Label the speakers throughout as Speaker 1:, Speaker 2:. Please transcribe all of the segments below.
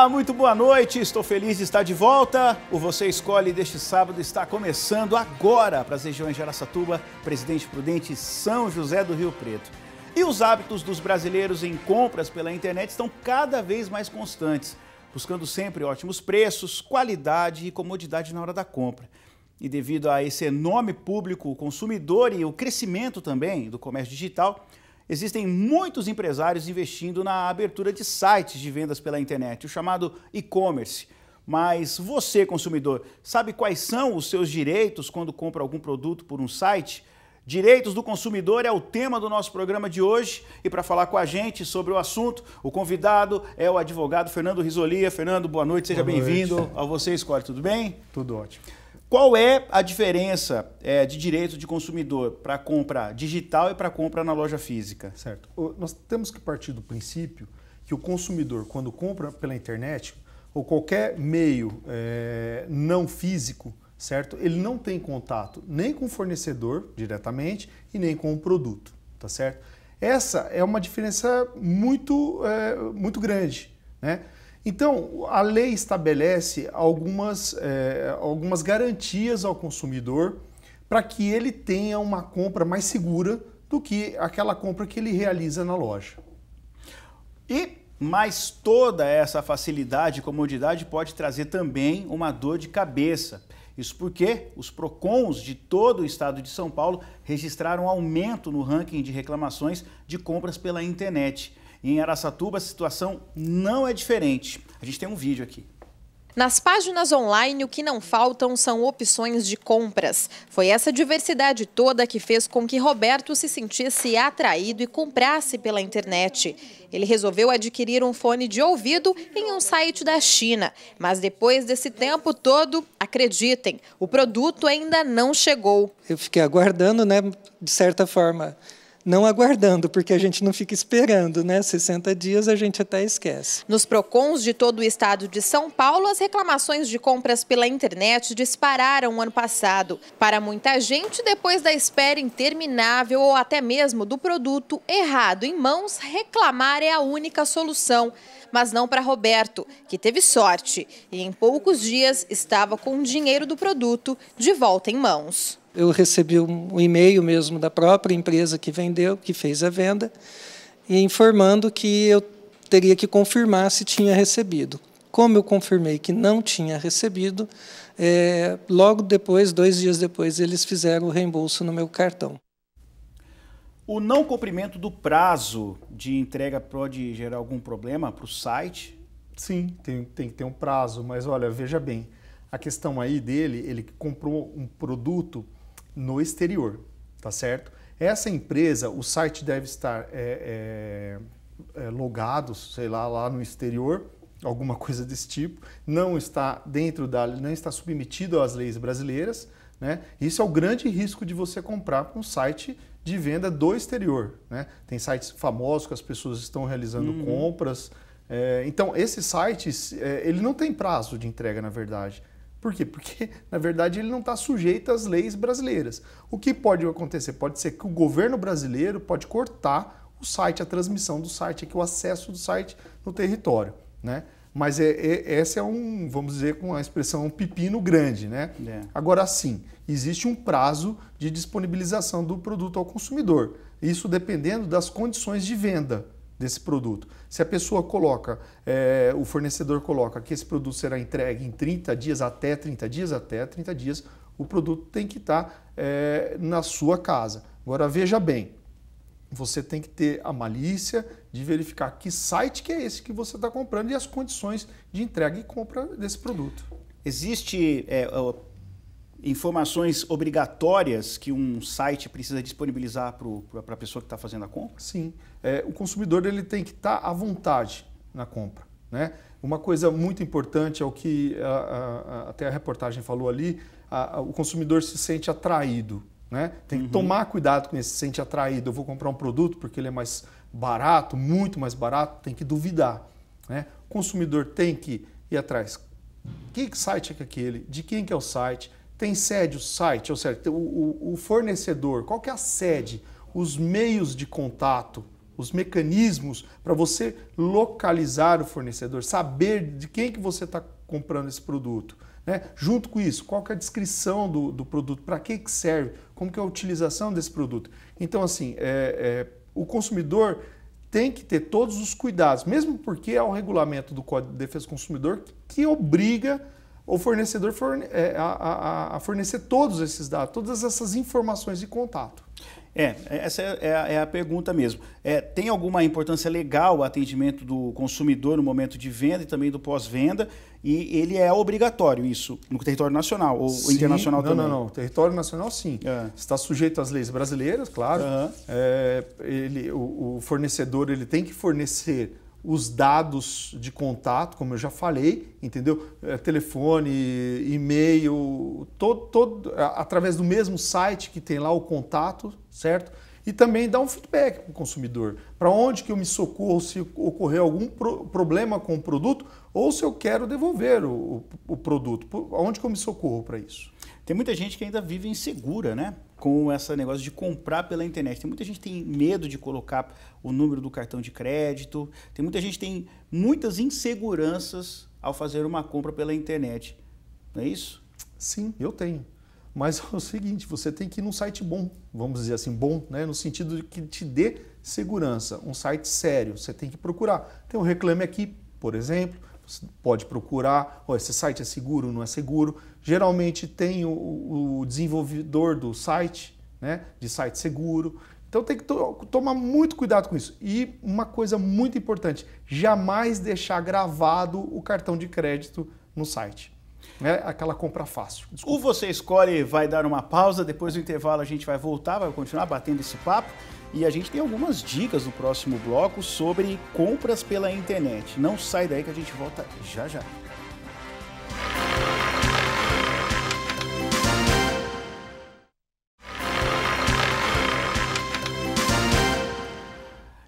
Speaker 1: Olá, muito boa noite. Estou feliz de estar de volta. O Você Escolhe deste sábado está começando agora para as regiões de Aracatuba, Presidente Prudente e São José do Rio Preto. E os hábitos dos brasileiros em compras pela internet estão cada vez mais constantes, buscando sempre ótimos preços, qualidade e comodidade na hora da compra. E devido a esse enorme público consumidor e o crescimento também do comércio digital, existem muitos empresários investindo na abertura de sites de vendas pela internet, o chamado e-commerce. Mas você, consumidor, sabe quais são os seus direitos quando compra algum produto por um site? Direitos do consumidor é o tema do nosso programa de hoje e para falar com a gente sobre o assunto, o convidado é o advogado Fernando Risolia. Fernando, boa noite, seja bem-vindo. A você, Escolhe, tudo bem? Tudo ótimo. Qual é a diferença é, de direito de consumidor para compra digital e para compra na loja física? Certo.
Speaker 2: Nós temos que partir do princípio que o consumidor, quando compra pela internet ou qualquer meio é, não físico, certo, ele não tem contato nem com o fornecedor diretamente e nem com o produto, tá certo? Essa é uma diferença muito, é, muito grande, né? Então, a lei estabelece algumas, é, algumas garantias ao consumidor para que ele tenha uma compra mais segura do que aquela compra que ele realiza na loja. E mais toda essa facilidade e comodidade
Speaker 1: pode trazer também uma dor de cabeça. Isso porque os PROCONs de todo o estado de São Paulo registraram aumento no ranking de reclamações de compras pela internet. E em Araçatuba a situação não é diferente. A gente tem um vídeo aqui.
Speaker 2: Nas páginas online, o que não faltam são opções de compras. Foi essa diversidade toda que fez com que Roberto se sentisse atraído e comprasse pela internet. Ele resolveu adquirir um fone de ouvido em um site da China. Mas depois desse tempo todo, acreditem, o produto ainda não chegou. Eu fiquei aguardando, né, de certa forma não aguardando, porque a gente não fica esperando, né? 60 dias a gente até esquece. Nos PROCONs de todo o estado de São Paulo, as reclamações de compras pela internet dispararam ano passado. Para muita gente, depois da espera interminável ou até mesmo do produto errado em mãos, reclamar é a única solução. Mas não para Roberto, que teve sorte e em poucos dias estava com o dinheiro do produto de volta em mãos eu recebi um, um e-mail mesmo da própria empresa que vendeu, que fez a venda, e informando que eu teria que confirmar se tinha recebido. Como eu confirmei que não tinha recebido, é, logo depois, dois dias depois, eles fizeram o reembolso no meu cartão.
Speaker 1: O não cumprimento do prazo
Speaker 2: de entrega pode gerar algum problema para o site? Sim, tem, tem que ter um prazo, mas olha, veja bem, a questão aí dele, ele comprou um produto no exterior, tá certo? Essa empresa, o site deve estar é, é, é, logado, sei lá, lá no exterior, alguma coisa desse tipo, não está dentro da, não está submetido às leis brasileiras, né? Isso é o grande risco de você comprar um site de venda do exterior, né? Tem sites famosos que as pessoas estão realizando uhum. compras. É, então, esse site, é, ele não tem prazo de entrega, na verdade. Por quê? Porque, na verdade, ele não está sujeito às leis brasileiras. O que pode acontecer? Pode ser que o governo brasileiro pode cortar o site, a transmissão do site, aqui, o acesso do site no território. Né? Mas é, é, esse é um, vamos dizer com a expressão, um pepino grande. Né? É. Agora sim, existe um prazo de disponibilização do produto ao consumidor. Isso dependendo das condições de venda desse produto. Se a pessoa coloca, é, o fornecedor coloca que esse produto será entregue em 30 dias, até 30 dias, até 30 dias, o produto tem que tá, estar eh, é, na sua casa. Agora veja bem, você tem que ter a malícia de verificar que site que é esse que você está comprando e as condições de entrega e compra desse produto. Existe é, informações obrigatórias que um site precisa disponibilizar para a pessoa que está fazendo a compra? Sim. É, o consumidor ele tem que estar tá à vontade na compra. Né? Uma coisa muito importante é o que a, a, a, até a reportagem falou ali, o consumidor se sente atraído. Né? Tem que uhum. tomar cuidado com esse se sente atraído. Eu vou comprar um produto porque ele é mais barato, muito mais barato, tem que duvidar. Né? O consumidor tem que ir atrás. Que site é, é aquele? De quem que é o site? Tem sede o site, ou seja, o, o, o fornecedor, qual que é a sede, os meios de contato, os mecanismos para você localizar o fornecedor, saber de quem que você está comprando esse produto. Né? Junto com isso, qual que é a descrição do, do produto, para que, que serve, como que é a utilização desse produto. Então, assim, é, é, o consumidor tem que ter todos os cuidados, mesmo porque é o regulamento do Código de Defesa do Consumidor que obriga o fornecedor forne é, a, a, a, fornecer todos esses dados, todas essas informações de contato. É, essa é, é a,
Speaker 1: é a pergunta mesmo.
Speaker 2: É, tem alguma
Speaker 1: importância legal o atendimento do consumidor no momento de venda e também do pós-venda? E ele é obrigatório isso no território nacional ou sim, internacional não, também? Não, não, Território nacional, sim.
Speaker 2: É. Está sujeito às leis brasileiras, claro. Uhum. ele, o, o fornecedor ele tem que fornecer os dados de contato, como eu já falei, entendeu? É, telefone, e-mail, todo, todo, através do mesmo site que tem lá o contato, certo? E também dar um feedback para o consumidor. Para onde que eu me socorro se ocorrer algum pro problema com o produto ou se eu quero devolver o, o, o produto? Aonde que eu me socorro para isso?
Speaker 1: Tem muita gente que ainda vive insegura, né? Com esse negócio de comprar pela internet. Tem muita gente que tem medo de colocar o número do cartão de crédito. Tem muita gente que tem muitas inseguranças ao fazer uma
Speaker 2: compra pela internet. Não é isso? Sim, eu tenho. Mas é o seguinte, você tem que ir num site bom, vamos dizer assim, bom, né? no sentido de que te dê segurança, um site sério, você tem que procurar. Tem o um Reclame Aqui, por exemplo, você pode procurar, oh, esse site é seguro, não é seguro. Geralmente tem o, o desenvolvedor do site, né, de site seguro. Então tem que to tomar muito cuidado com isso. E uma coisa muito importante, jamais deixar gravado o cartão de crédito no site. É aquela compra fácil.
Speaker 1: Desculpa. O Você Escolhe vai dar uma pausa, depois do intervalo a gente vai voltar, vai continuar batendo esse papo. E a gente tem algumas dicas no próximo bloco sobre compras pela internet. Não sai daí que a gente volta já já.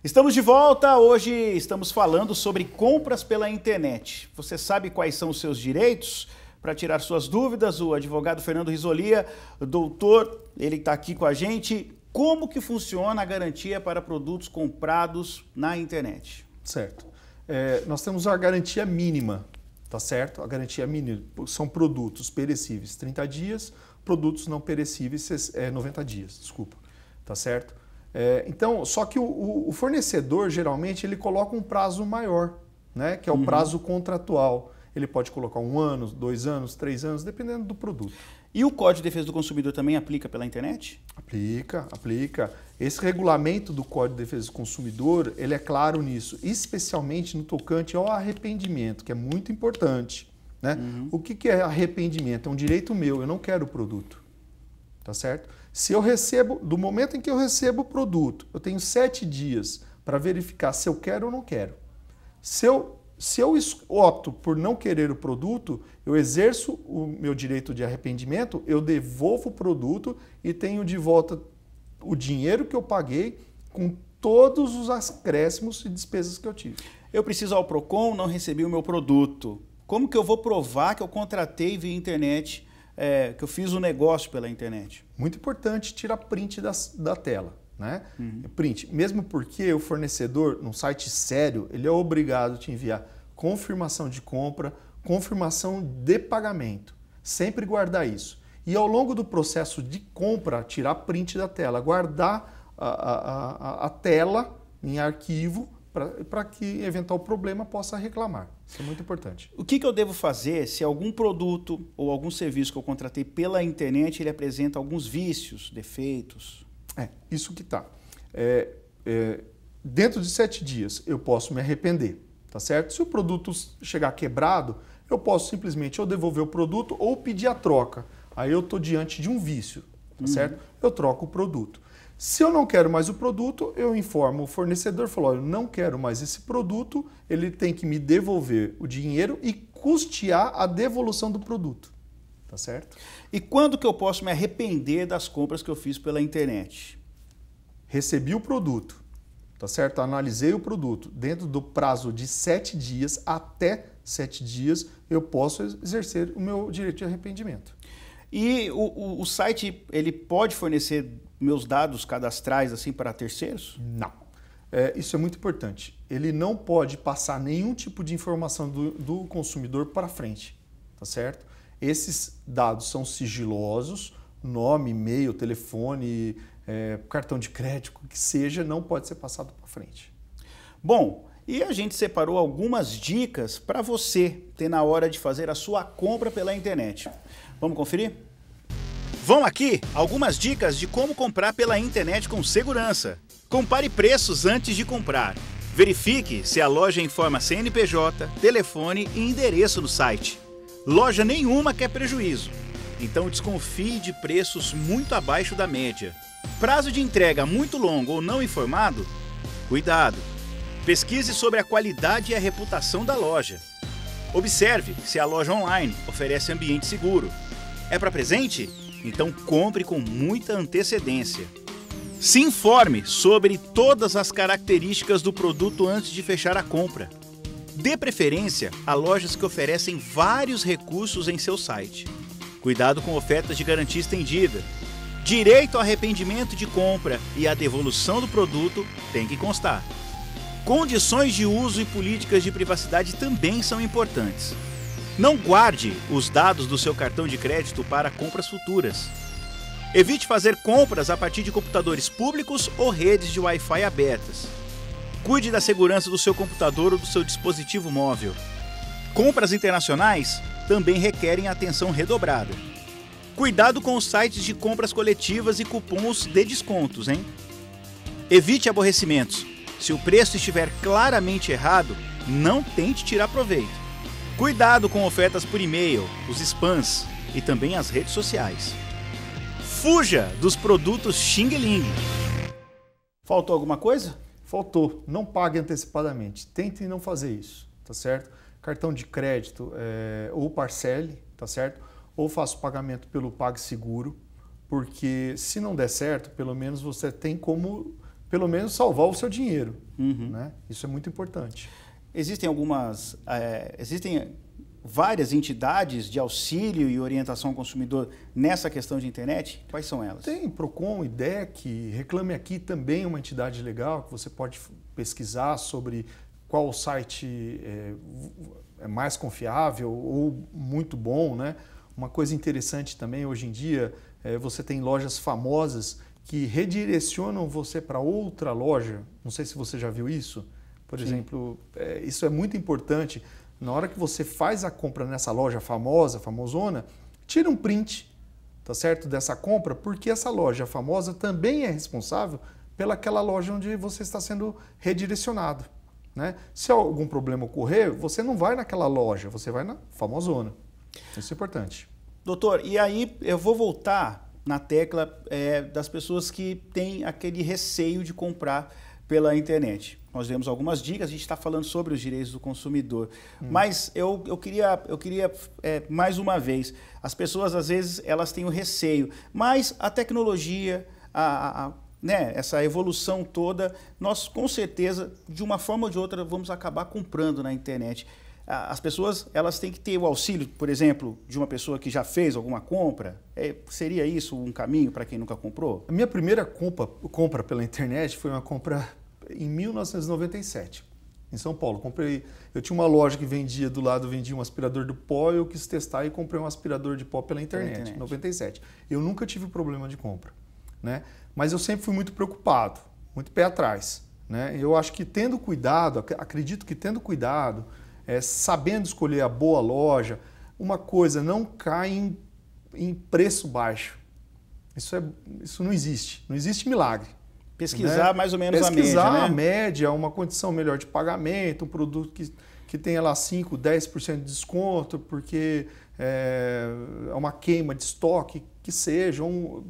Speaker 1: Estamos de volta. Hoje estamos falando sobre compras pela internet. Você sabe quais são os seus direitos? Para tirar suas dúvidas, o advogado Fernando Risolia, doutor, ele está aqui com a gente. Como que funciona a garantia para produtos comprados na internet?
Speaker 2: Certo. É, nós temos a garantia mínima, tá certo? A garantia mínima são produtos perecíveis 30 dias, produtos não perecíveis é, 90 dias, desculpa, tá certo? É, então, só que o, o, fornecedor geralmente ele coloca um prazo maior, né? Que é o uhum. prazo contratual. Ele pode colocar um ano, dois anos, três anos, dependendo do produto. E o Código de Defesa do Consumidor também aplica pela internet? Aplica, aplica. Esse regulamento do Código de Defesa do Consumidor, ele é claro nisso, especialmente no tocante ao arrependimento, que é muito importante. Né? Uhum. O que, que é arrependimento? É um direito meu, eu não quero o produto. Tá certo? Se eu recebo, do momento em que eu recebo o produto, eu tenho sete dias para verificar se eu quero ou não quero. Se eu se eu opto por não querer o produto, eu exerço o meu direito de arrependimento, eu devolvo o produto e tenho de volta o dinheiro que eu paguei com todos os acréscimos e despesas que eu tive. Eu preciso ao Procon, não recebi o meu produto. Como que eu vou
Speaker 1: provar que eu contratei via internet, é, que eu fiz o um negócio pela internet?
Speaker 2: Muito importante tirar print da, da tela. Né? Uhum. Print. Mesmo porque o fornecedor, num site sério, ele é obrigado a te enviar confirmação de compra, confirmação de pagamento. Sempre guardar isso. E ao longo do processo de compra, tirar print da tela, guardar a, a, a, a tela em arquivo para que eventual problema possa reclamar. Isso é muito importante. O que, que, eu devo
Speaker 1: fazer se algum produto ou algum serviço que eu contratei pela internet ele apresenta alguns vícios,
Speaker 2: defeitos? É, isso que tá. É, é, dentro de sete dias eu posso me arrepender tá certo? Se o produto chegar quebrado, eu posso simplesmente ou devolver o produto ou pedir a troca. Aí eu estou diante de um vício, tá uhum. certo? Eu troco o produto. Se eu não quero mais o produto, eu informo o fornecedor, falo, olha, não quero mais esse produto, ele tem que me devolver o dinheiro e custear a devolução do produto, tá certo? E quando que eu posso me arrepender das compras que eu fiz pela internet? Recebi o produto, tá certo? Analisei o produto dentro do prazo de sete dias até sete dias, eu posso exercer o meu direito de arrependimento. E o, o, o site ele pode fornecer meus dados cadastrais assim para terceiros? Não. É, isso é muito importante. Ele não pode passar nenhum tipo de informação do, do consumidor para frente, tá certo? Esses dados são sigilosos nome, e-mail, telefone, é, cartão de crédito, que seja, não pode ser passado para frente.
Speaker 1: Bom, e a gente separou algumas dicas para você ter na hora de fazer a sua compra pela internet. Vamos conferir? Vão aqui algumas dicas de como comprar pela internet com segurança. Compare preços antes de comprar. Verifique se a loja informa CNPJ, telefone e endereço no site. Loja nenhuma quer prejuízo então desconfie de preços muito abaixo da média. Prazo de entrega muito longo ou não informado? Cuidado! Pesquise sobre a qualidade e a reputação da loja. Observe se a loja online oferece ambiente seguro. É para presente? Então compre com muita antecedência. Se informe sobre todas as características do produto antes de fechar a compra. Dê preferência a lojas que oferecem vários recursos em seu site. Cuidado com ofertas de garantia estendida. Direito ao arrependimento de compra e à devolução do produto tem que constar. Condições de uso e políticas de privacidade também são importantes. Não guarde os dados do seu cartão de crédito para compras futuras. Evite fazer compras a partir de computadores públicos ou redes de Wi-Fi abertas. Cuide da segurança do seu computador ou do seu dispositivo móvel. Compras internacionais também requerem atenção redobrada. Cuidado com os sites de compras coletivas e cupons de descontos, hein? Evite aborrecimentos. Se o preço estiver claramente errado, não tente tirar proveito. Cuidado com ofertas por e-mail, os spams e também as redes sociais. Fuja
Speaker 2: dos produtos Xing Ling. Faltou alguma coisa? Faltou. Não pague antecipadamente. Tentem não fazer isso, tá certo? cartão de crédito é, ou parcele, tá certo? Ou faça o pagamento pelo PagSeguro, porque se não der certo, pelo menos você tem como, pelo menos, salvar o seu dinheiro. Uhum. Né? Isso é muito importante. Existem algumas, é, existem várias
Speaker 1: entidades de auxílio e orientação ao consumidor nessa questão de internet? Quais são elas?
Speaker 2: Tem Procon, IDEC, Reclame Aqui também é uma entidade legal que você pode pesquisar sobre qual site é, é mais confiável ou muito bom, né? Uma coisa interessante também hoje em dia, é, você tem lojas famosas que redirecionam você para outra loja. Não sei se você já viu isso. Por Sim. exemplo, é, isso é muito importante. Na hora que você faz a compra nessa loja famosa, famosona, tira um print, tá certo, dessa compra, porque essa loja famosa também é responsável pelaquela loja onde você está sendo redirecionado. Né? Se algum problema ocorrer, você não vai naquela loja, você vai na famosona. Isso é importante.
Speaker 1: Doutor, e aí eu vou voltar na tecla é, das pessoas que têm aquele receio de comprar pela internet. Nós demos algumas dicas, a gente está falando sobre os direitos do consumidor. Hum. Mas eu, eu queria, eu queria é, mais uma vez, as pessoas às vezes elas têm o receio, mas a tecnologia, a, a, né, essa evolução toda, nós com certeza, de uma forma ou de outra, vamos acabar comprando na internet. As pessoas elas têm que ter o auxílio, por exemplo, de uma pessoa que já fez alguma compra. É, seria isso um caminho para quem nunca
Speaker 2: comprou? A minha primeira compra, compra pela internet foi uma compra em 1997 em São Paulo. Comprei, eu tinha uma loja que vendia do lado, vendia um aspirador do pó, eu quis testar e comprei um aspirador de pó pela internet, pela internet. 97. Eu nunca tive problema de compra né? Mas eu sempre fui muito preocupado, muito pé atrás, né? Eu acho que tendo cuidado, acredito que tendo cuidado, é, sabendo escolher a boa loja, uma coisa não cai em, em preço baixo. Isso, é, isso não existe, não existe milagre. Pesquisar né? mais ou menos Pesquisar a média. Pesquisar né? a média, uma condição melhor de pagamento, um produto que, que tenha lá 5, 10% de desconto, porque é, é uma queima de estoque, que seja. Um,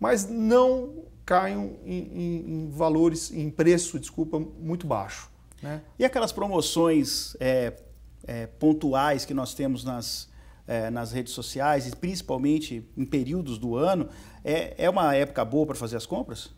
Speaker 2: mas não caiam em, em, em valores, em preço, desculpa, muito baixo. Né?
Speaker 1: E aquelas promoções é, é, pontuais que nós temos nas, é, nas redes sociais, e principalmente em períodos do ano, é, é uma época boa para fazer as compras?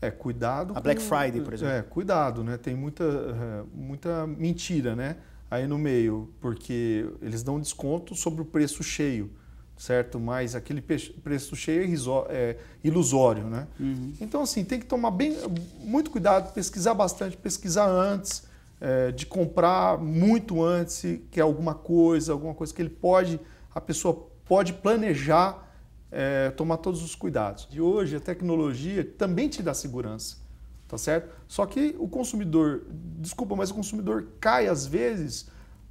Speaker 1: É, cuidado. A Black Friday, por exemplo. É,
Speaker 2: cuidado, né? Tem muita, é, muita mentira, né? Aí no meio, porque eles dão desconto sobre o preço cheio certo? Mas aquele preço cheio é, é ilusório, né? Uhum. Então, assim, tem que tomar bem, muito cuidado, pesquisar bastante, pesquisar antes, é, de comprar muito antes, se quer alguma coisa, alguma coisa que ele pode, a pessoa pode planejar, é, tomar todos os cuidados. E hoje a tecnologia também te dá segurança, tá certo? Só que o consumidor, desculpa, mas o consumidor cai às vezes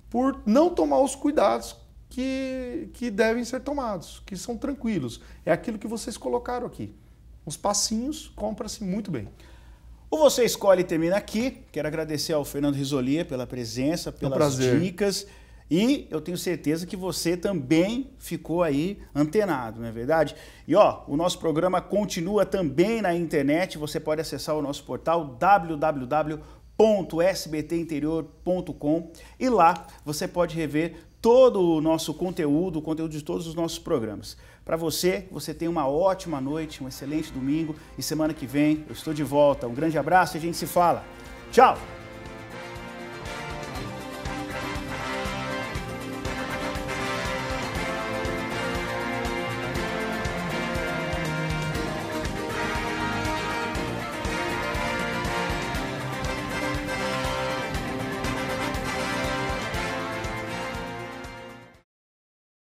Speaker 2: por não tomar os cuidados que, que devem ser tomados, que são tranquilos. É aquilo que vocês colocaram aqui. Os passinhos compra-se muito bem. O Você Escolhe termina aqui. Quero agradecer
Speaker 1: ao Fernando Risolia pela presença, pelas é um dicas. E eu tenho certeza que você também ficou aí antenado, não é verdade? E ó, o nosso programa continua também na internet. Você pode acessar o nosso portal www.sbtinterior.com e lá você pode rever todo o nosso conteúdo, o conteúdo de todos os nossos programas. Para você, você tem uma ótima noite, um excelente domingo e semana que vem eu estou de volta. Um grande abraço e a gente se fala. Tchau!